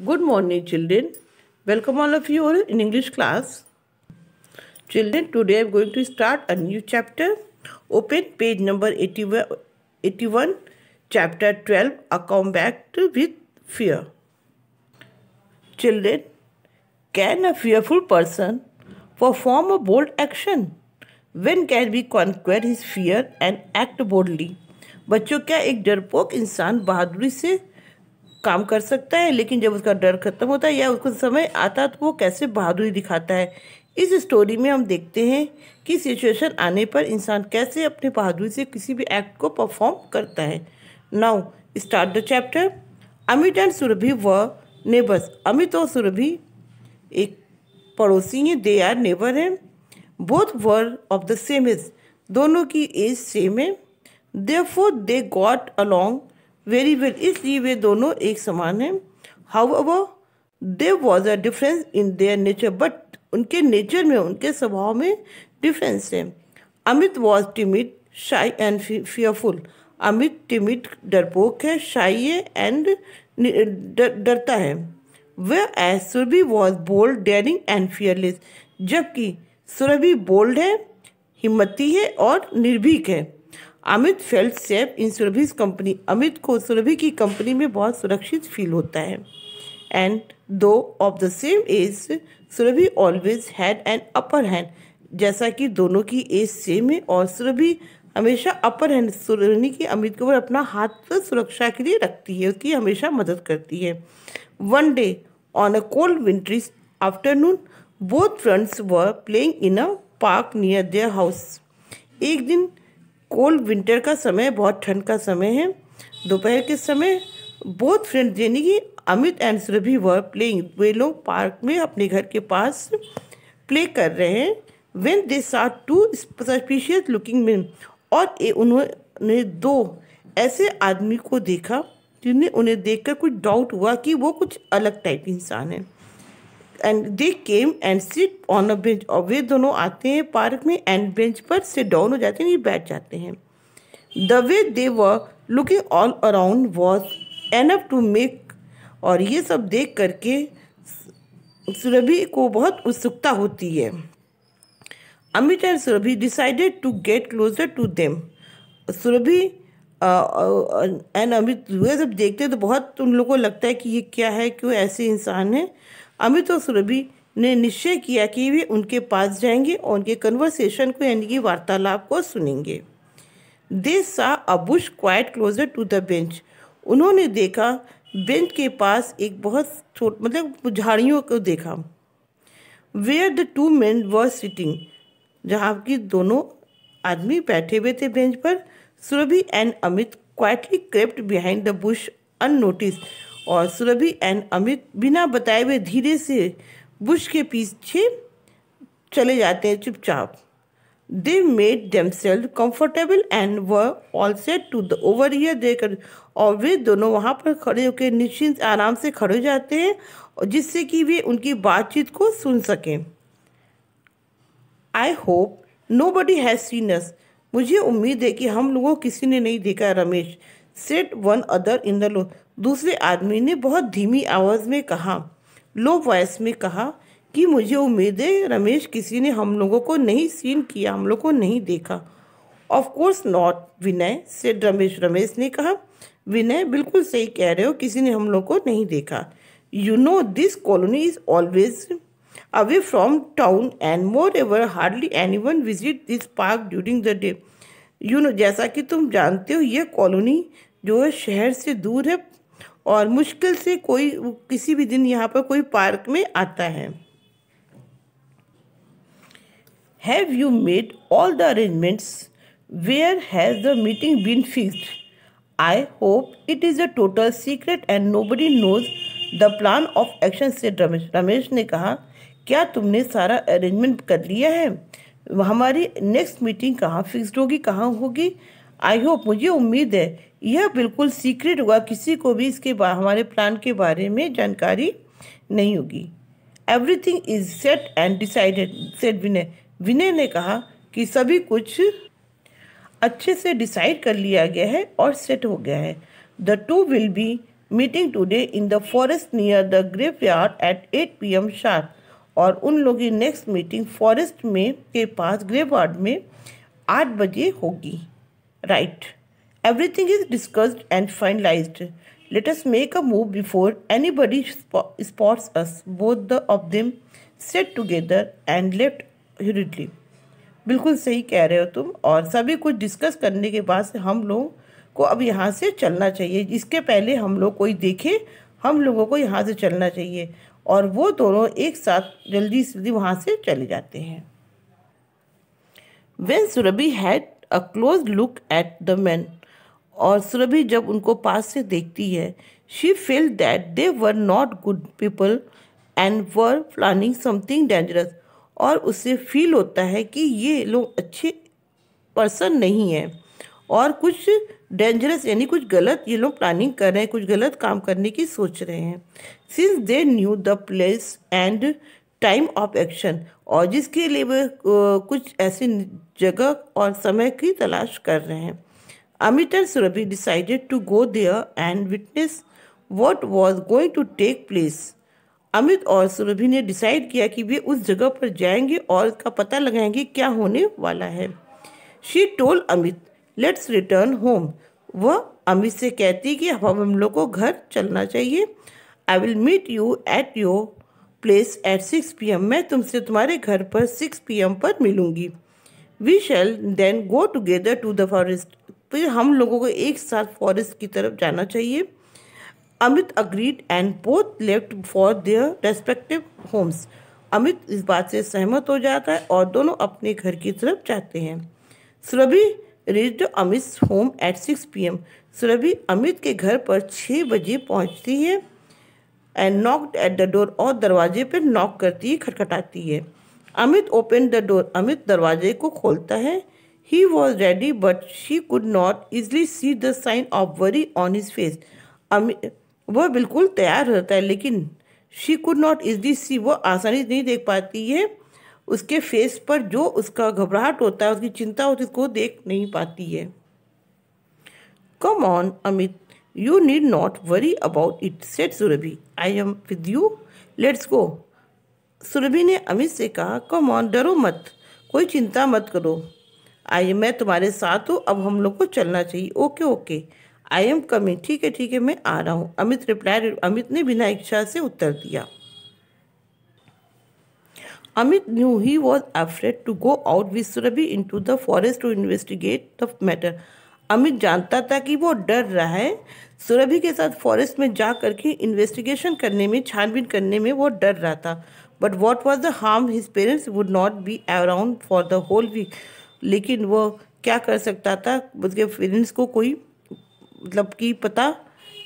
Good morning children. Welcome all of you in English class. Children, today I am going to start a new chapter. Open page number 81, chapter 12, A Combat with Fear. Children, can a fearful person perform a bold action? When can we conquer his fear and act boldly? बच्चों क्या एक डरपोक इंसान बहादुरी से काम कर सकता है लेकिन जब उसका डर खत्म होता है या उसको समय आता तो वो कैसे बहादुरी दिखाता है इस स्टोरी में हम देखते हैं कि सिचुएशन आने पर इंसान कैसे अपने बहादुरी से किसी भी एक्ट को परफॉर्म करता है now start the chapter Amit and Surabhi were neighbours Amit और सुरभि एक पड़ोसी हैं दे आर नेबर हैं both were of the same age दोनों की एज सेम है दे फो they got along very well इसलिए वे दोनों एक समान हैं however there was a difference in their nature but उनके नेचर में उनके स्वभाव में डिफरेंस है अमित वॉज टिमिट शाई एंड फियरफुल अमित टिमिट डरपोक है शाई है एंड डरता है whereas Surabhi was bold daring and fearless जबकि सुरभि बोल्ड है हिम्मती है और निर्भीक है Amit felt safe in Surabhi's company Amit को सुरभि की कंपनी में बहुत सुरक्षित फील होता है and though of the same age Surabhi always had an upper hand जैसा कि दोनों की एज सेम है और सुरभि हमेशा अपर हैंड सुरभि की अमित के ऊपर अपना हाथ सुरक्षा के लिए रखती है उसकी हमेशा मदद करती है one day on a cold wintry afternoon both friends were playing in a park near their house एक दिन कोल्ड विंटर का समय बहुत ठंड का समय है दोपहर के समय बहुत फ्रेंड यानी कि Amit and Surabhi were playing वे लोग पार्क में अपने घर के पास प्ले कर रहे हैं वेन दे सा टू सस्पिशियस लुकिंग मैन और ए उन्होंने दो ऐसे आदमी को देखा जिन्हें उन्हें देखकर कुछ डाउट हुआ कि वो कुछ अलग टाइप इंसान है and they came and sit on a bench और वे दोनों आते हैं पार्क में एंड बेंच पर से डाउन हो जाते हैं ये बैठ जाते हैं the way they were looking all around was enough to make और ये सब देख करके सुरभि को बहुत उत्सुकता होती है Amit and Surabhi decided to get closer to them Surabhi and Amit वे सब देखते हैं तो बहुत उन लोगों को लगता है कि ये क्या है क्यों ऐसे इंसान है अमित और सुरभि ने निश्चय किया कि वे उनके पास जाएंगे और उनके कन्वर्सेशन को यानी कि वार्तालाप को सुनेंगे they saw a bush quite closer to the bench उन्होंने देखा बेंच के पास एक बहुत छोट मतलब झाड़ियों को देखा where the two man were sitting जहाँ की दोनों आदमी बैठे हुए थे बेंच पर Surabhi and Amit quietly crept behind the bush unnoticed और सुरभि एंड अमित बिना बताए हुए धीरे से बुश के पीछे चले जाते हैं चुपचाप they made themselves comfortable and were all set to the overhear देकर और वे दोनों वहाँ पर खड़े होकर निश्चिंत आराम से खड़े हो जाते हैं और जिससे कि वे उनकी बातचीत को सुन सकें I hope nobody has seen us मुझे उम्मीद है कि हम लोगों किसी ने नहीं देखा Ramesh said one other in the low दूसरे आदमी ने बहुत धीमी आवाज़ में कहा लो वॉइस में कहा कि मुझे उम्मीद है रमेश किसी ने हम लोगों को नहीं सीन किया हम लोग को नहीं देखा ऑफ कोर्स नॉट विनय से रमेश रमेश ने कहा विनय बिल्कुल सही कह रहे हो किसी ने हम लोग को नहीं देखा you know this colony is always away town and moreover hardly anyone visit this park during the day you know जैसा कि तुम जानते हो यह कॉलोनी जो है शहर से दूर है और मुश्किल से कोई किसी भी दिन यहाँ पर कोई पार्क में आता है have you made all the arrangements where has the meeting been fixed I hope it is a total secret and nobody knows the plan of action से रमेश रमेश ने कहा क्या तुमने सारा अरेंजमेंट कर लिया है हमारी नेक्स्ट मीटिंग कहाँ फिक्सड होगी कहाँ होगी आई होप मुझे उम्मीद है यह बिल्कुल सीक्रेट होगा किसी को भी इसके हमारे प्लान के बारे में जानकारी नहीं होगी everything is set and decided said Vinay Vinay ने कहा कि सभी कुछ अच्छे से डिसाइड कर लिया गया है और सेट हो गया है the two will be meeting today in the forest near the graveyard at eight P M sharp और उन लोगों की नेक्स्ट मीटिंग फॉरेस्ट में के पास ग्रेफ यार्ड में आठ बजे होगी right. Everything is discussed and finalized. Let us make a move before anybody spo- spots us. Both the, of them sat together and left hurriedly. बिल्कुल सही कह रहे हो तुम और सभी कुछ डिस्कस करने के बाद हम लोग को अब यहाँ से चलना चाहिए इसके पहले हम लोग कोई देखे हम लोगों को यहाँ से चलना चाहिए और वो दोनों एक साथ जल्दी जल्दी वहाँ से चले जाते हैं when Surabhi had a close look at the man और सुरभि जब उनको पास से देखती है she feel that they were not good people and were planning something dangerous और उसे फील होता है कि ये लोग अच्छे पर्सन नहीं हैं और कुछ डेंजरस यानी कुछ गलत ये लोग प्लानिंग कर रहे हैं कुछ गलत काम करने की सोच रहे हैं since they knew the place and time of action और जिसके लिए वे कुछ ऐसी जगह और समय की तलाश कर रहे हैं Amit and Surabhi decided to go there and witness what was going to take place Amit और सुरभि ने डिसाइड किया कि वे उस जगह पर जाएंगे और उसका पता लगाएंगे क्या होने वाला है she told Amit let's return home वह अमित से कहती कि अब हम लोग को घर चलना चाहिए I will meet you at your place at six P M मैं तुमसे तुम्हारे घर पर सिक्स पी एम पर मिलूंगी we shall then go together to the forest फिर हम लोगों को एक साथ फॉरेस्ट की तरफ जाना चाहिए Amit agreed and both left for their respective homes Amit इस बात से सहमत हो जाता है और दोनों अपने घर की तरफ जाते हैं Surabhi reached Amit home at six P M Surabhi Amit के घर पर छः बजे पहुँचती है and knocked at the door और दरवाजे पर नॉक करती है खटखटाती है Amit open the door Amit दरवाजे को खोलता है he was ready but she could not easily see the sign of worry on his face Amit वह बिल्कुल तैयार रहता है लेकिन शी कुड नॉट इजली सी वो आसानी से नहीं देख पाती है उसके फेस पर जो उसका घबराहट होता है उसकी चिंता होती है उसको देख नहीं पाती है come on Amit you need not worry about it said Surabhi I am with you let's go Surabhi ने अमित से कहा कम ऑन डरो मत कोई चिंता मत करो आई मैं तुम्हारे साथ हूँ अब हम लोग को चलना चाहिए okay okay I am coming ठीक है ठीक है मैं आ रहा हूँ अमित रिप्लाई अमित ने बिना इच्छा से उत्तर दिया Amit knew he was afraid to go out with Surabhi into the forest to investigate the matter Amit जानता था कि वो डर रहा है सुरभि के साथ फॉरेस्ट में जा कर के इन्वेस्टिगेशन करने में छानबीन करने में वो डर रहा था but what was the harm his parents would not be around for the whole week लेकिन वो क्या कर सकता था उसके पेरेंट्स को कोई मतलब कि पता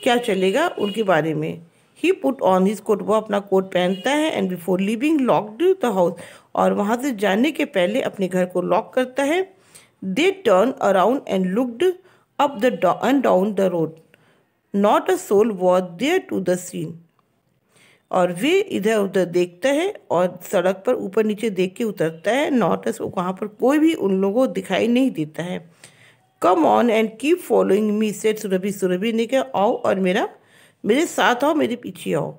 क्या चलेगा उनके बारे में ही पुट ऑन हिज कोट वो अपना कोट पहनता है and before leaving locked the house और वहाँ से जाने के पहले अपने घर को लॉक करता है They turned around and looked up the do- and down the road. Not a soul was there to the scene. और वे इधर उधर देखता है और सड़क पर ऊपर नीचे देख के उतरता है नॉट अस वहाँ पर कोई भी उन लोगों को दिखाई नहीं देता है come on and keep following me said Surbhi Surbhi ने कहा आओ और मेरा मेरे साथ आओ मेरे पीछे आओ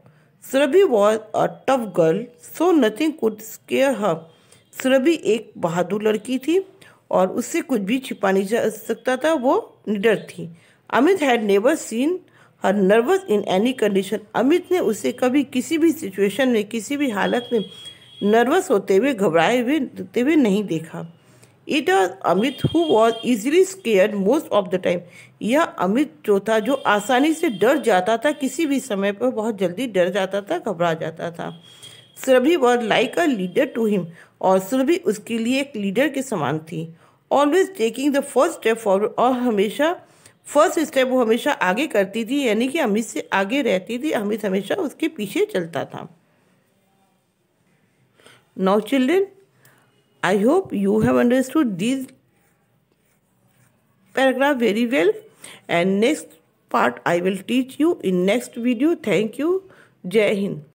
Surbhi was a tough girl so nothing could scare her Surbhi एक बहादुर लड़की थी और उससे कुछ भी छिपा नहीं जा सकता था वो निडर थी Amit had never seen her nervous in any condition Amit ने उसे कभी किसी भी सिचुएशन में किसी भी हालत में नर्वस होते हुए घबराए हुए होते हुए नहीं देखा it was Amit who was easily scare most of the time यह अमित जो था जो आसानी से डर जाता था किसी भी समय पर बहुत जल्दी डर जाता था घबरा जाता था Surbhi was like a leader to him और सुरभि उसके लिए एक लीडर के समान थी always taking the first step forward और हमेशा फर्स्ट स्टेप वो हमेशा आगे करती थी यानी कि अमित से आगे रहती थी अमित हमेशा उसके पीछे चलता था now children I hope you have understood this paragraph very well and next part I will teach you in next video thank you जय हिंद